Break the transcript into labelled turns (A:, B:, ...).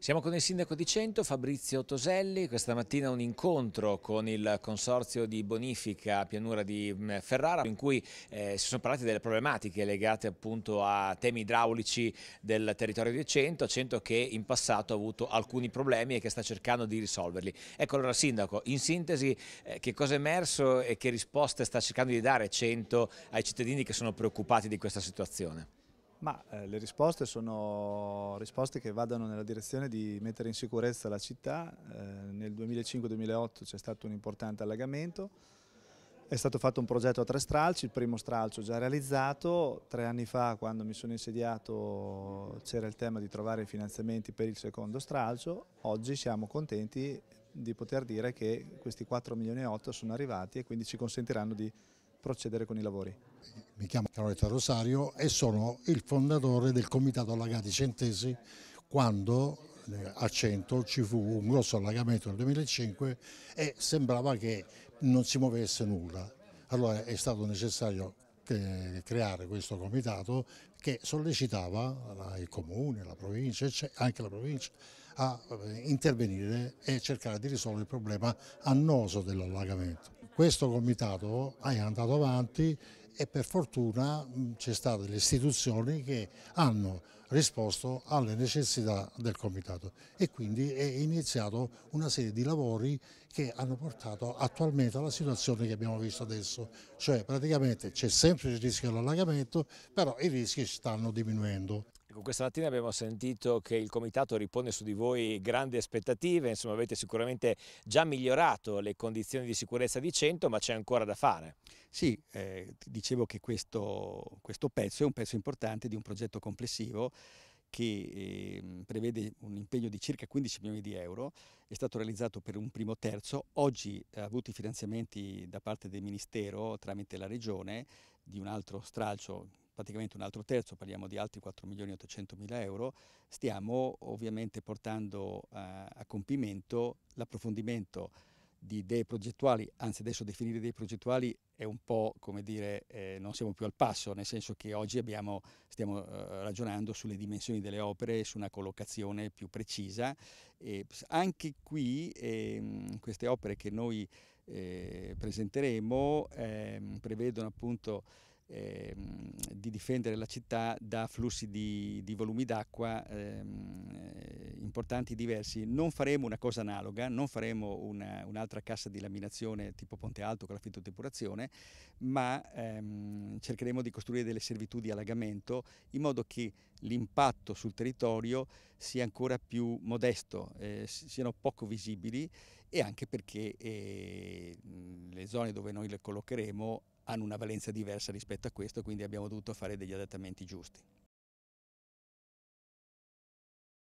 A: Siamo con il sindaco di Cento, Fabrizio Toselli, questa mattina un incontro con il consorzio di bonifica pianura di mm, Ferrara in cui eh, si sono parlate delle problematiche legate appunto a temi idraulici del territorio di Cento, Cento che in passato ha avuto alcuni problemi e che sta cercando di risolverli. Ecco allora sindaco, in sintesi eh, che cosa è emerso e che risposte sta cercando di dare Cento ai cittadini che sono preoccupati di questa situazione?
B: Ma eh, le risposte sono risposte che vadano nella direzione di mettere in sicurezza la città. Eh, nel 2005-2008 c'è stato un importante allagamento, è stato fatto un progetto a tre stralci, il primo stralcio già realizzato, tre anni fa quando mi sono insediato c'era il tema di trovare i finanziamenti per il secondo stralcio, oggi siamo contenti di poter dire che questi 4 milioni e 8 sono arrivati e quindi ci consentiranno di procedere con i lavori.
C: Mi chiamo Caroletta Rosario e sono il fondatore del Comitato Allagati Centesi quando eh, a 100 ci fu un grosso allagamento nel 2005 e sembrava che non si muovesse nulla. Allora è stato necessario creare questo comitato che sollecitava la, il comune, la provincia, anche la provincia a eh, intervenire e cercare di risolvere il problema annoso dell'allagamento. Questo comitato è andato avanti e per fortuna mm, c'è stato le istituzioni che hanno risposto alle necessità del Comitato e quindi è iniziato una serie di lavori che hanno portato attualmente alla situazione che abbiamo visto adesso, cioè praticamente c'è sempre il rischio dell'allagamento, però i rischi stanno diminuendo.
A: Ecco, questa mattina abbiamo sentito che il comitato ripone su di voi grandi aspettative, insomma avete sicuramente già migliorato le condizioni di sicurezza di 100, ma c'è ancora da fare.
D: Sì, eh, dicevo che questo, questo pezzo è un pezzo importante di un progetto complessivo che eh, prevede un impegno di circa 15 milioni di euro, è stato realizzato per un primo terzo, oggi ha avuto i finanziamenti da parte del Ministero tramite la Regione di un altro stralcio praticamente un altro terzo, parliamo di altri 4 milioni e 800 mila euro, stiamo ovviamente portando eh, a compimento l'approfondimento di idee progettuali, anzi adesso definire idee progettuali è un po' come dire eh, non siamo più al passo, nel senso che oggi abbiamo, stiamo eh, ragionando sulle dimensioni delle opere, su una collocazione più precisa e anche qui eh, queste opere che noi eh, presenteremo ehm, prevedono appunto ehm, di difendere la città da flussi di, di volumi d'acqua ehm, eh, importanti diversi. Non faremo una cosa analoga, non faremo una, un'altra cassa di laminazione tipo Ponte Alto con la fittotempurazione, ma ehm, cercheremo di costruire delle servitù di allagamento in modo che l'impatto sul territorio sia ancora più modesto, eh, siano poco visibili e anche perché eh, le zone dove noi le collocheremo hanno una valenza diversa rispetto a questo, quindi abbiamo dovuto fare degli adattamenti giusti.